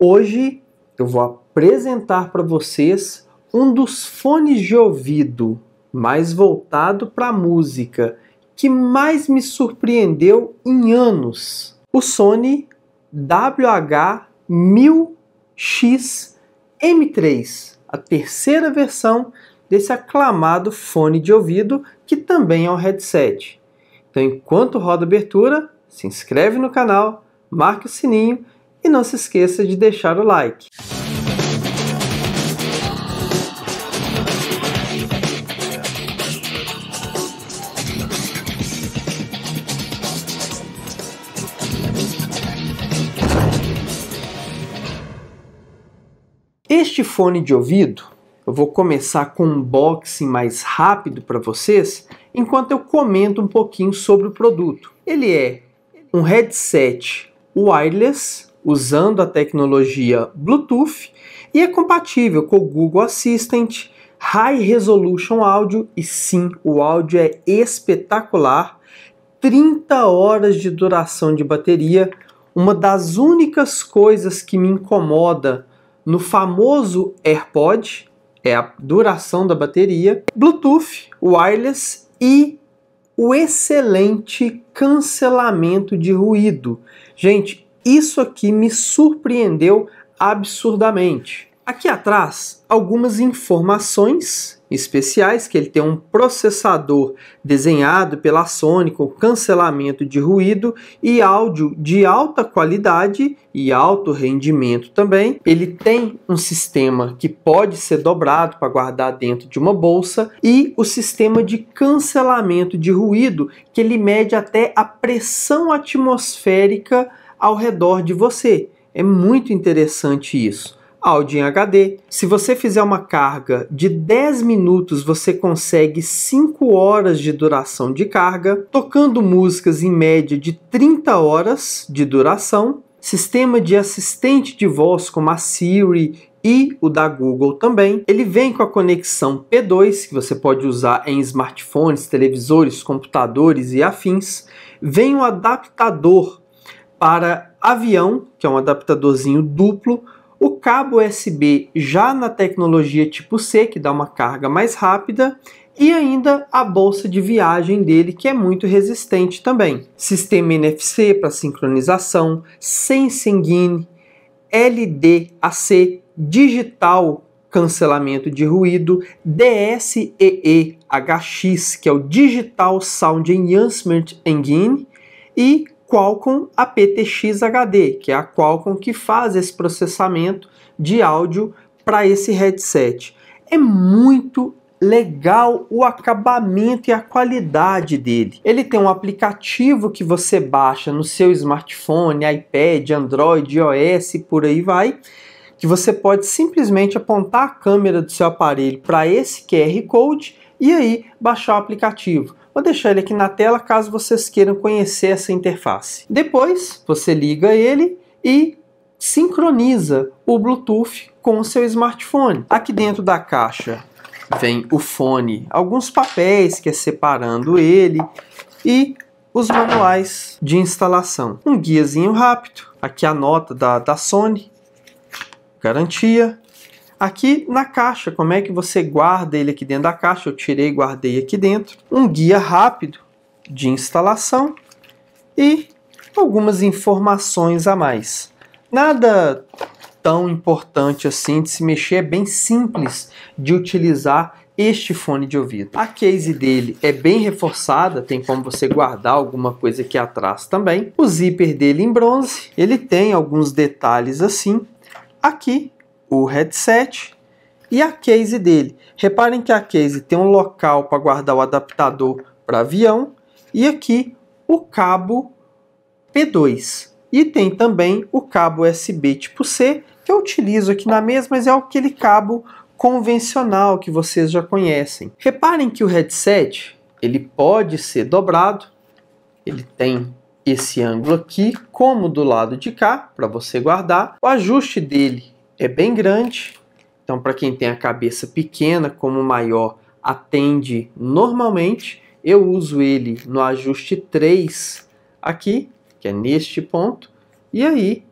Hoje eu vou apresentar para vocês um dos fones de ouvido mais voltado para música que mais me surpreendeu em anos. O Sony wh 1000 xm 3 a terceira versão desse aclamado fone de ouvido que também é um headset. Então, enquanto roda a abertura, se inscreve no canal, marque o sininho e não se esqueça de deixar o like. Este fone de ouvido, eu vou começar com um unboxing mais rápido para vocês, enquanto eu comento um pouquinho sobre o produto. Ele é um headset wireless usando a tecnologia Bluetooth e é compatível com o Google Assistant, High Resolution Áudio e sim, o áudio é espetacular. 30 horas de duração de bateria, uma das únicas coisas que me incomoda no famoso AirPod é a duração da bateria, Bluetooth, wireless e o excelente cancelamento de ruído. Gente, isso aqui me surpreendeu absurdamente. Aqui atrás, algumas informações especiais, que ele tem um processador desenhado pela Sony com cancelamento de ruído e áudio de alta qualidade e alto rendimento também. Ele tem um sistema que pode ser dobrado para guardar dentro de uma bolsa e o sistema de cancelamento de ruído que ele mede até a pressão atmosférica ao redor de você. É muito interessante isso. Áudio em HD. Se você fizer uma carga de 10 minutos, você consegue 5 horas de duração de carga, tocando músicas em média de 30 horas de duração. Sistema de assistente de voz como a Siri e o da Google também. Ele vem com a conexão P2, que você pode usar em smartphones, televisores, computadores e afins. Vem o adaptador para avião, que é um adaptadorzinho duplo, o cabo USB já na tecnologia tipo C, que dá uma carga mais rápida, e ainda a bolsa de viagem dele, que é muito resistente também. Sistema NFC para sincronização, Sensing In, LDAC, digital cancelamento de ruído, DSEE-HX, que é o Digital Sound Enhancement Engine, e Qualcomm aptX HD, que é a Qualcomm que faz esse processamento de áudio para esse headset. É muito legal o acabamento e a qualidade dele. Ele tem um aplicativo que você baixa no seu smartphone, iPad, Android, iOS e por aí vai, que você pode simplesmente apontar a câmera do seu aparelho para esse QR Code e aí baixar o aplicativo. Vou deixar ele aqui na tela caso vocês queiram conhecer essa interface. Depois, você liga ele e sincroniza o Bluetooth com o seu smartphone. Aqui dentro da caixa vem o fone, alguns papéis que é separando ele e os manuais de instalação. Um guiazinho rápido, aqui a nota da, da Sony, garantia, Aqui na caixa, como é que você guarda ele aqui dentro da caixa? Eu tirei e guardei aqui dentro. Um guia rápido de instalação e algumas informações a mais. Nada tão importante assim de se mexer, é bem simples de utilizar este fone de ouvido. A case dele é bem reforçada, tem como você guardar alguma coisa aqui atrás também. O zíper dele em bronze, ele tem alguns detalhes assim. Aqui o headset e a case dele. Reparem que a case tem um local para guardar o adaptador para avião e aqui o cabo P2. E tem também o cabo USB tipo C, que eu utilizo aqui na mesa, mas é aquele cabo convencional que vocês já conhecem. Reparem que o headset, ele pode ser dobrado. Ele tem esse ângulo aqui, como do lado de cá, para você guardar. O ajuste dele é bem grande. Então, para quem tem a cabeça pequena, como maior, atende normalmente. Eu uso ele no ajuste 3 aqui, que é neste ponto. E aí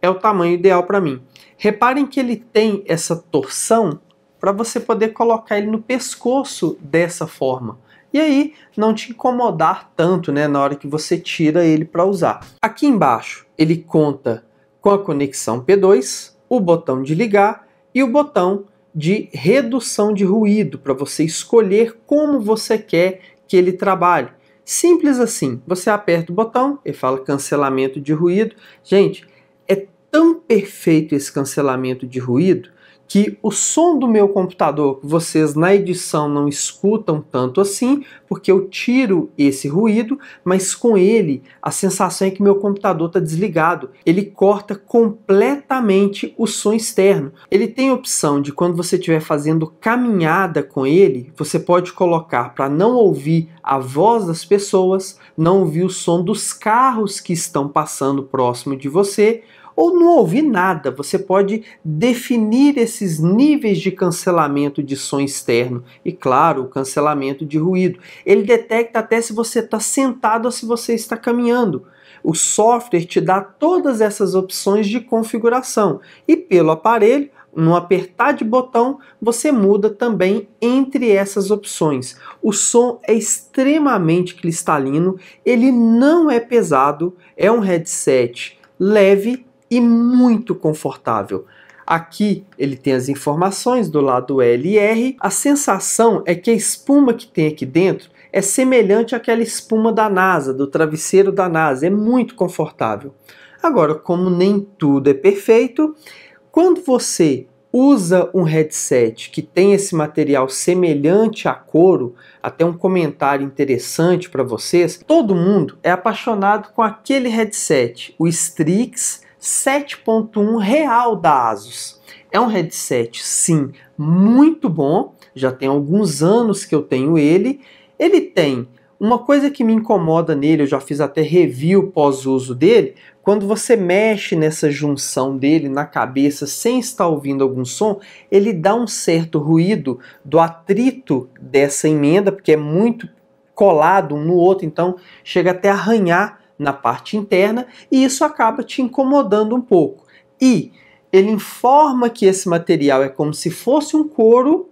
é o tamanho ideal para mim. Reparem que ele tem essa torção para você poder colocar ele no pescoço dessa forma. E aí não te incomodar tanto né, na hora que você tira ele para usar. Aqui embaixo ele conta com a conexão P2, o botão de ligar e o botão de redução de ruído para você escolher como você quer que ele trabalhe. Simples assim. Você aperta o botão, e fala cancelamento de ruído. Gente, é tão perfeito esse cancelamento de ruído que o som do meu computador vocês na edição não escutam tanto assim, porque eu tiro esse ruído, mas com ele a sensação é que meu computador está desligado. Ele corta completamente o som externo. Ele tem a opção de quando você estiver fazendo caminhada com ele, você pode colocar para não ouvir a voz das pessoas, não ouvir o som dos carros que estão passando próximo de você ou não ouvir nada. Você pode definir esses níveis de cancelamento de som externo e, claro, o cancelamento de ruído. Ele detecta até se você está sentado ou se você está caminhando. O software te dá todas essas opções de configuração e, pelo aparelho, num apertar de botão, você muda também entre essas opções. O som é extremamente cristalino, ele não é pesado, é um headset leve e muito confortável. Aqui ele tem as informações do lado L e R. A sensação é que a espuma que tem aqui dentro é semelhante àquela espuma da NASA, do travesseiro da NASA, é muito confortável. Agora, como nem tudo é perfeito, quando você usa um headset que tem esse material semelhante a couro, até um comentário interessante para vocês, todo mundo é apaixonado com aquele headset, o Strix 7.1 real da ASUS. É um headset, sim, muito bom, já tem alguns anos que eu tenho ele. Ele tem uma coisa que me incomoda nele, eu já fiz até review pós-uso dele, quando você mexe nessa junção dele na cabeça sem estar ouvindo algum som, ele dá um certo ruído do atrito dessa emenda, porque é muito colado um no outro, então chega até a arranhar na parte interna e isso acaba te incomodando um pouco. E ele informa que esse material é como se fosse um couro,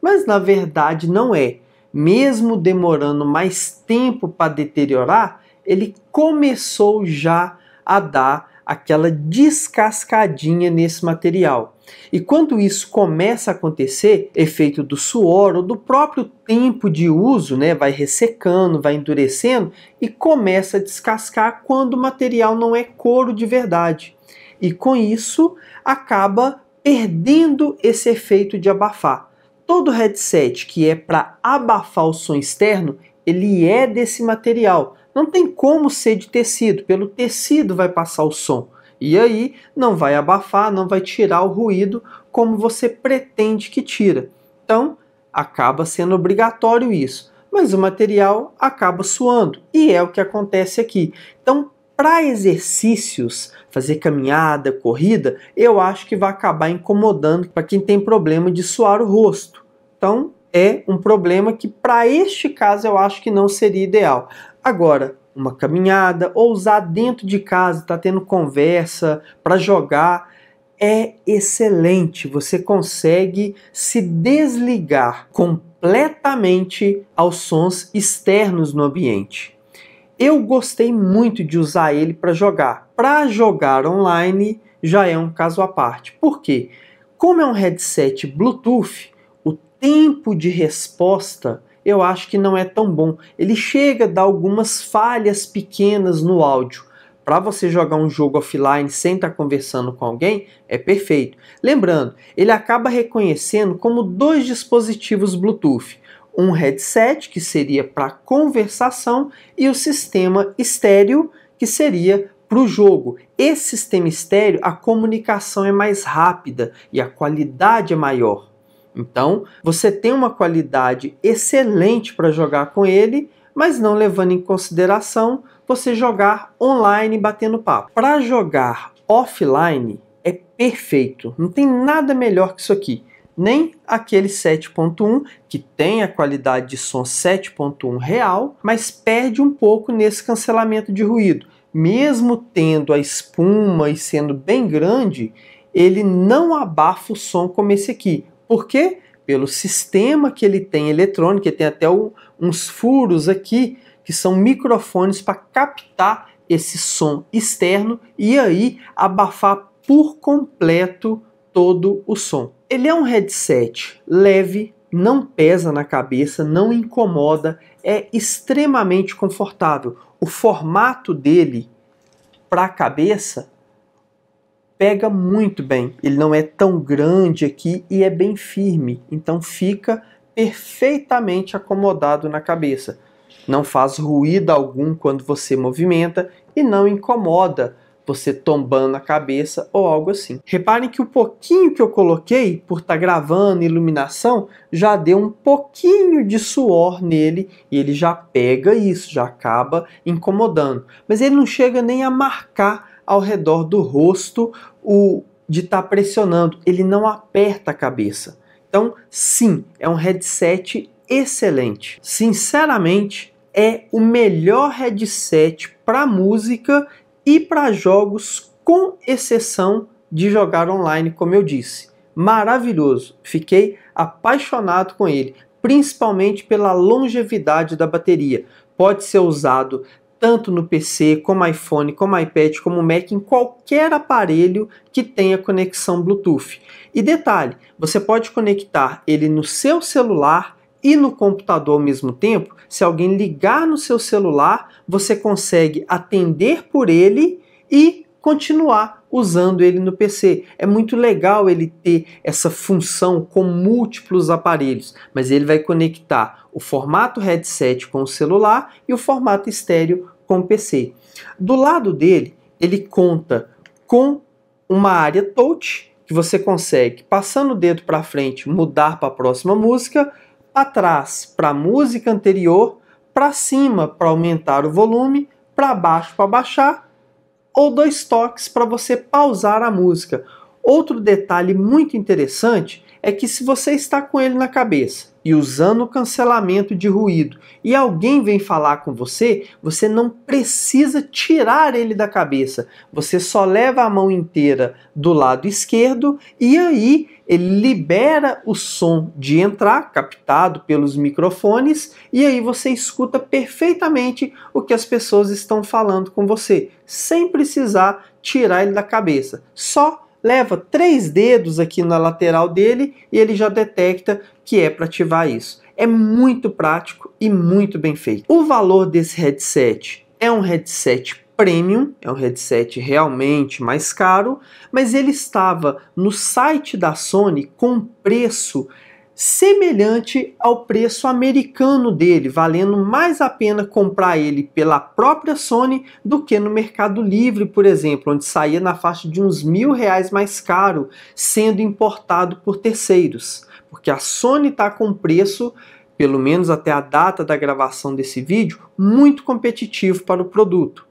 mas na verdade não é. Mesmo demorando mais tempo para deteriorar, ele começou já a dar aquela descascadinha nesse material. E quando isso começa a acontecer, efeito do suor ou do próprio tempo de uso, né, vai ressecando, vai endurecendo e começa a descascar quando o material não é couro de verdade. E com isso acaba perdendo esse efeito de abafar. Todo headset que é para abafar o som externo, ele é desse material. Não tem como ser de tecido, pelo tecido vai passar o som. E aí não vai abafar, não vai tirar o ruído como você pretende que tira. Então, acaba sendo obrigatório isso. Mas o material acaba suando e é o que acontece aqui. Então, para exercícios, fazer caminhada, corrida, eu acho que vai acabar incomodando para quem tem problema de suar o rosto. Então, é um problema que para este caso eu acho que não seria ideal. Agora, uma caminhada, ou usar dentro de casa, está tendo conversa, para jogar, é excelente. Você consegue se desligar completamente aos sons externos no ambiente. Eu gostei muito de usar ele para jogar. Para jogar online já é um caso à parte. Por quê? Como é um headset Bluetooth, o tempo de resposta eu acho que não é tão bom. Ele chega a dar algumas falhas pequenas no áudio. Para você jogar um jogo offline sem estar tá conversando com alguém, é perfeito. Lembrando, ele acaba reconhecendo como dois dispositivos Bluetooth um headset, que seria para conversação, e o sistema estéreo, que seria para o jogo. Esse sistema estéreo, a comunicação é mais rápida e a qualidade é maior. Então, você tem uma qualidade excelente para jogar com ele, mas não levando em consideração você jogar online batendo papo. Para jogar offline é perfeito, não tem nada melhor que isso aqui. Nem aquele 7.1 que tem a qualidade de som 7.1 real, mas perde um pouco nesse cancelamento de ruído. Mesmo tendo a espuma e sendo bem grande, ele não abafa o som como esse aqui. Por quê? Pelo sistema que ele tem eletrônico, ele tem até um, uns furos aqui, que são microfones para captar esse som externo e aí abafar por completo todo o som. Ele é um headset leve, não pesa na cabeça, não incomoda, é extremamente confortável. O formato dele para a cabeça pega muito bem. Ele não é tão grande aqui e é bem firme, então fica perfeitamente acomodado na cabeça. Não faz ruído algum quando você movimenta e não incomoda você tombando a cabeça ou algo assim. Reparem que o pouquinho que eu coloquei por estar tá gravando iluminação já deu um pouquinho de suor nele e ele já pega isso, já acaba incomodando. Mas ele não chega nem a marcar ao redor do rosto o de estar tá pressionando, ele não aperta a cabeça. Então, sim, é um headset excelente. Sinceramente, é o melhor headset para música e para jogos, com exceção de jogar online, como eu disse. Maravilhoso, fiquei apaixonado com ele, principalmente pela longevidade da bateria. Pode ser usado tanto no PC, como iPhone, como iPad, como Mac, em qualquer aparelho que tenha conexão Bluetooth. E detalhe, você pode conectar ele no seu celular e no computador ao mesmo tempo. Se alguém ligar no seu celular, você consegue atender por ele e continuar usando ele no PC. É muito legal ele ter essa função com múltiplos aparelhos, mas ele vai conectar o formato headset com o celular e o formato estéreo com PC. Do lado dele, ele conta com uma área touch que você consegue, passando o dedo para frente, mudar para a próxima música, para trás para a música anterior, para cima para aumentar o volume, para baixo para baixar, ou dois toques para você pausar a música. Outro detalhe muito interessante é que se você está com ele na cabeça e usando o cancelamento de ruído e alguém vem falar com você, você não precisa tirar ele da cabeça. Você só leva a mão inteira do lado esquerdo e aí ele libera o som de entrar, captado pelos microfones, e aí você escuta perfeitamente o que as pessoas estão falando com você, sem precisar tirar ele da cabeça. Só leva três dedos aqui na lateral dele e ele já detecta que é para ativar isso. É muito prático e muito bem feito. O valor desse headset é um headset premium, é um headset realmente mais caro, mas ele estava no site da Sony com preço semelhante ao preço americano dele, valendo mais a pena comprar ele pela própria Sony do que no Mercado Livre, por exemplo, onde saía na faixa de uns mil reais mais caro, sendo importado por terceiros. Porque a Sony está com preço, pelo menos até a data da gravação desse vídeo, muito competitivo para o produto.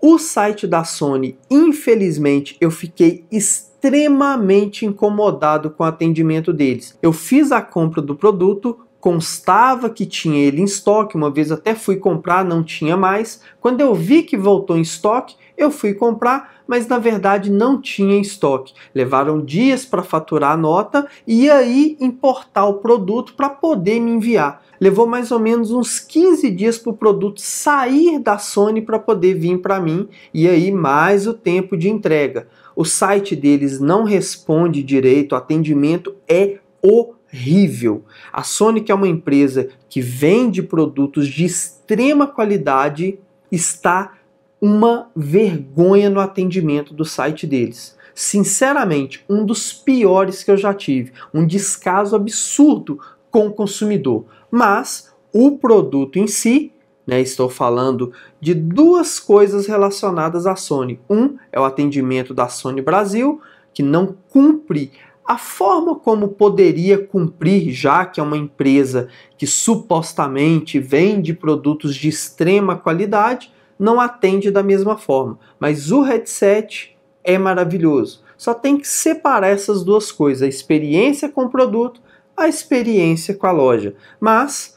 O site da Sony, infelizmente, eu fiquei extremamente extremamente incomodado com o atendimento deles. Eu fiz a compra do produto, constava que tinha ele em estoque, uma vez até fui comprar, não tinha mais. Quando eu vi que voltou em estoque, eu fui comprar, mas na verdade não tinha em estoque. Levaram dias para faturar a nota e aí importar o produto para poder me enviar. Levou mais ou menos uns 15 dias para o produto sair da Sony para poder vir para mim e aí mais o tempo de entrega. O site deles não responde direito, o atendimento é horrível. A Sonic é uma empresa que vende produtos de extrema qualidade, está uma vergonha no atendimento do site deles. Sinceramente, um dos piores que eu já tive, um descaso absurdo com o consumidor. Mas o produto em si né, estou falando de duas coisas relacionadas à Sony. Um é o atendimento da Sony Brasil, que não cumpre a forma como poderia cumprir, já que é uma empresa que supostamente vende produtos de extrema qualidade, não atende da mesma forma. Mas o headset é maravilhoso. Só tem que separar essas duas coisas: a experiência com o produto, a experiência com a loja. Mas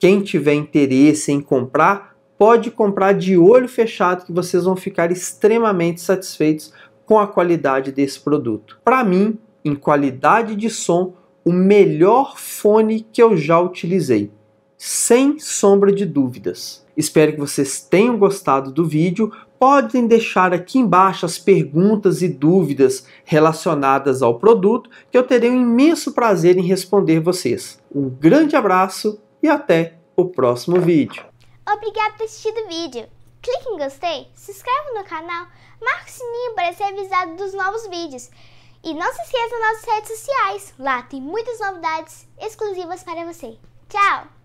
quem tiver interesse em comprar, pode comprar de olho fechado que vocês vão ficar extremamente satisfeitos com a qualidade desse produto. Para mim, em qualidade de som, o melhor fone que eu já utilizei, sem sombra de dúvidas. Espero que vocês tenham gostado do vídeo. Podem deixar aqui embaixo as perguntas e dúvidas relacionadas ao produto, que eu terei um imenso prazer em responder vocês. Um grande abraço e até o próximo vídeo. Obrigado por assistir o vídeo. Clique em gostei, se inscreva no canal, marque o sininho para ser avisado dos novos vídeos. E não se esqueça das nossas redes sociais, lá tem muitas novidades exclusivas para você. Tchau!